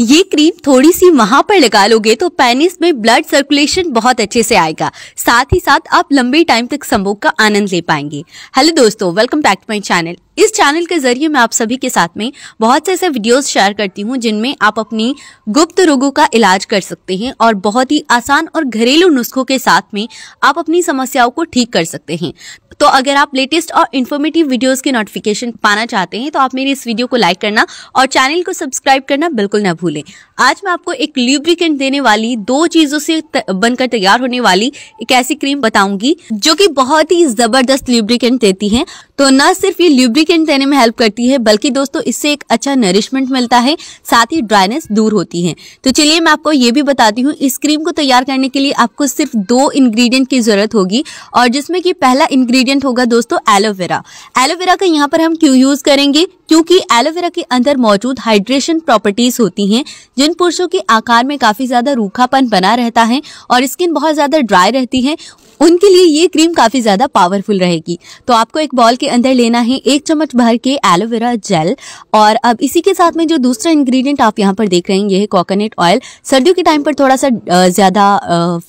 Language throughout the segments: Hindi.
ये क्रीम थोड़ी सी वहां पर लगा लोगे तो पैनिस में ब्लड सर्कुलेशन बहुत अच्छे से आएगा साथ ही साथ आप लंबे टाइम तक संभोग का आनंद ले पाएंगे हेलो दोस्तों welcome back to my channel इस चैनल के जरिए मैं आप सभी के साथ में बहुत से ऐसे वीडियोस शेयर करती हूँ जिनमें आप अपनी गुप्त रोगों का इलाज कर सकते हैं और बहुत ही आसान और घरेलू नुस्खों के साथ में आप अपनी समस्याओं को ठीक कर सकते हैं तो अगर आप लेटेस्ट और इन्फॉर्मेटिव वीडियोस के नोटिफिकेशन पाना चाहते हैं तो आप मेरे इस वीडियो को लाइक करना और चैनल को सब्सक्राइब करना बिल्कुल ना भूलें आज मैं आपको एक ल्यूब्रिकेंट देने वाली दो चीजों से बनकर तैयार होने वाली एक ऐसी क्रीम बताऊंगी जो कि बहुत ही जबरदस्त ल्यूब्रिकेंट देती है तो न सिर्फ ये ल्यूब्रिकेंट देने में हेल्प करती है बल्कि दोस्तों इससे एक अच्छा नरिशमेंट मिलता है साथ ही ड्राइनेस दूर होती है तो चलिए मैं आपको ये भी बताती हूँ इस क्रीम को तैयार करने के लिए आपको सिर्फ दो इंग्रेडिएंट की जरूरत होगी और जिसमें कि पहला इंग्रेडिएंट होगा दोस्तों एलोवेरा एलोवेरा का यहाँ पर हम क्यों यूज करेंगे क्योंकि एलोवेरा के अंदर मौजूद हाइड्रेशन प्रॉपर्टीज होती हैं जिन पुरुषों के आकार में काफी ज्यादा रूखापन बना रहता है और स्किन बहुत ज्यादा ड्राई रहती है उनके लिए ये क्रीम काफी ज्यादा पावरफुल रहेगी तो आपको एक बॉल के अंदर लेना है एक चम्मच भर के एलोवेरा जेल और अब इसी के साथ में जो दूसरा इंग्रेडिएंट आप यहाँ पर देख रहे हैं ये है कोकोनट ऑयल सर्दियों के टाइम पर थोड़ा सा ज्यादा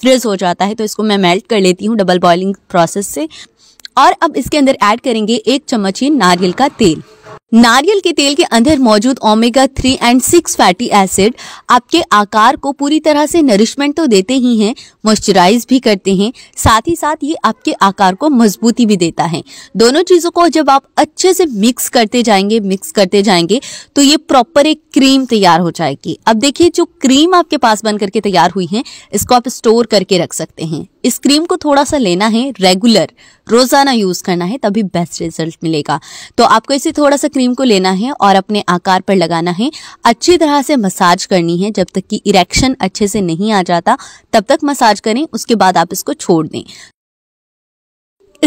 फ्रिज हो जाता है तो इसको मैं मेल्ट कर लेती हूँ डबल बॉइलिंग प्रोसेस से और अब इसके अंदर एड करेंगे एक चम्मच ही नारियल का तेल नारियल के तेल के अंदर मौजूद omega three and six fatty acid आपके आकार को पूरी तरह से नरिशमेंट तो देते ही हैं मॉइस्चराइज भी करते हैं साथ ही साथ ये आपके आकार को मजबूती भी देता है दोनों चीज़ों को जब आप अच्छे से मिक्स करते जाएंगे मिक्स करते जाएंगे तो ये प्रॉपर एक क्रीम तैयार हो जाएगी अब देखिए जो क्रीम आपके पास बन करके तैयार हुई है इसको आप स्टोर करके रख सकते हैं इस क्रीम को थोड़ा सा लेना है रेगुलर रोजाना यूज करना है तभी बेस्ट रिजल्ट मिलेगा तो आपको इसे थोड़ा सा क्रीम को लेना है और अपने आकार पर लगाना है अच्छी तरह से मसाज करनी है जब तक कि इरेक्शन अच्छे से नहीं आ जाता तब तक मसाज करें उसके बाद आप इसको छोड़ दें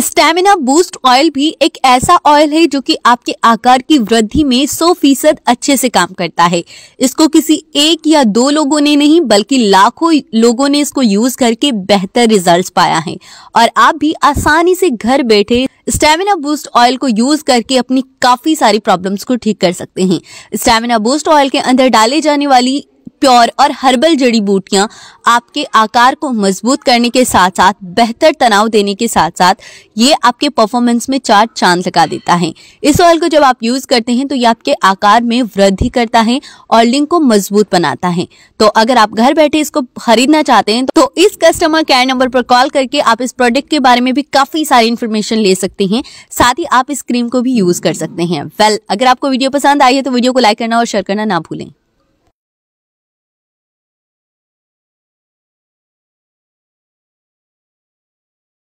स्टेमिना बूस्ट ऑयल भी एक ऐसा ऑयल है जो कि आपके आकार की वृद्धि में 100 फीसद अच्छे से काम करता है इसको किसी एक या दो लोगों ने नहीं बल्कि लाखों लोगों ने इसको यूज करके बेहतर रिजल्ट्स पाया है और आप भी आसानी से घर बैठे स्टेमिना बूस्ट ऑयल को यूज करके अपनी काफी सारी प्रॉब्लम्स को ठीक कर सकते हैं स्टेमिना बूस्ट ऑयल के अंदर डाले जाने वाली प्योर और हर्बल जड़ी बूटियां आपके आकार को मजबूत करने के साथ साथ बेहतर तनाव देने के साथ साथ ये आपके परफॉर्मेंस में चार चांद लगा देता है इस ऑयल को जब आप यूज करते हैं तो ये आपके आकार में वृद्धि करता है और लिंग को मजबूत बनाता है तो अगर आप घर बैठे इसको खरीदना चाहते हैं तो इस कस्टमर केयर नंबर पर कॉल करके आप इस प्रोडक्ट के बारे में भी काफी सारी इन्फॉर्मेशन ले सकते हैं साथ ही आप इस क्रीम को भी यूज कर सकते हैं वेल well, अगर आपको वीडियो पसंद आई है तो वीडियो को लाइक करना और शेयर करना ना भूलें